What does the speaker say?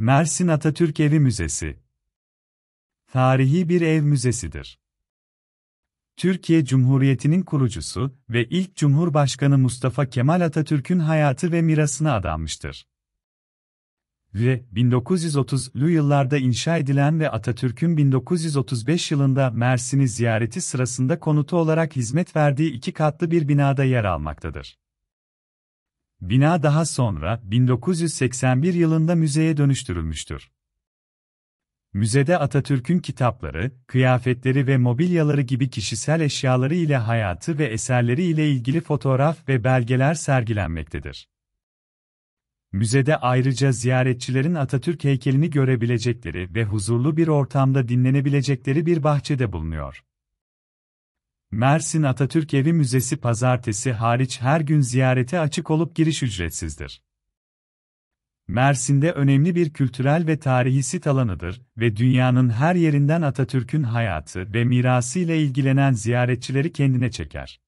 Mersin Atatürk Evi Müzesi Tarihi bir ev müzesidir. Türkiye Cumhuriyeti'nin kurucusu ve ilk Cumhurbaşkanı Mustafa Kemal Atatürk'ün hayatı ve mirasına adanmıştır. Ve 1930'lu yıllarda inşa edilen ve Atatürk'ün 1935 yılında Mersin'i ziyareti sırasında konutu olarak hizmet verdiği iki katlı bir binada yer almaktadır. Bina daha sonra 1981 yılında müzeye dönüştürülmüştür. Müzede Atatürk'ün kitapları, kıyafetleri ve mobilyaları gibi kişisel eşyaları ile hayatı ve eserleri ile ilgili fotoğraf ve belgeler sergilenmektedir. Müzede ayrıca ziyaretçilerin Atatürk heykelini görebilecekleri ve huzurlu bir ortamda dinlenebilecekleri bir bahçede bulunuyor. Mersin Atatürk Evi Müzesi pazartesi hariç her gün ziyarete açık olup giriş ücretsizdir. Mersin'de önemli bir kültürel ve tarihi sit alanıdır ve dünyanın her yerinden Atatürk'ün hayatı ve mirası ile ilgilenen ziyaretçileri kendine çeker.